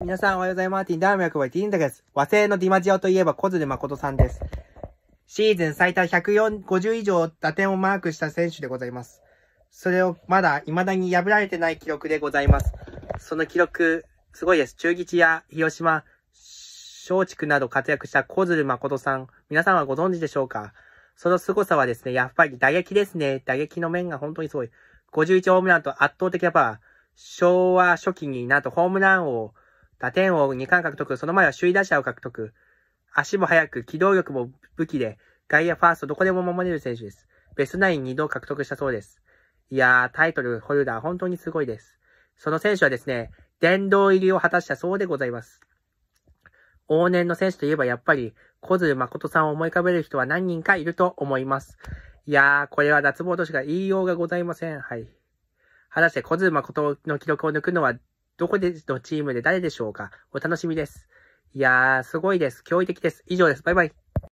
皆さんおはようございます。ティンダーミャクイティンダです。和製のディマジオといえば小津誠さんです。シーズン最多150以上打点をマークした選手でございます。それをまだ未だに破られてない記録でございます。その記録、すごいです。中吉や広島、松竹など活躍した小鶴誠さん、皆さんはご存知でしょうかその凄さはですね、やっぱり打撃ですね。打撃の面が本当にすごい。51ホームランと圧倒的なパワー。昭和初期になんとホームラン王、打点王2冠獲得、その前は首位打者を獲得。足も速く、機動力も武器で、外野ファーストどこでも守れる選手です。ベストナイン2度獲得したそうです。いやー、タイトルホルダー本当にすごいです。その選手はですね、殿堂入りを果たしたそうでございます。往年の選手といえばやっぱり、小津誠さんを思い浮かべる人は何人かいると思います。いやー、これは脱帽としか言いようがございません。はい。果たして小津誠の記録を抜くのはどこでのチームで誰でしょうかお楽しみです。いやー、すごいです。驚異的です。以上です。バイバイ。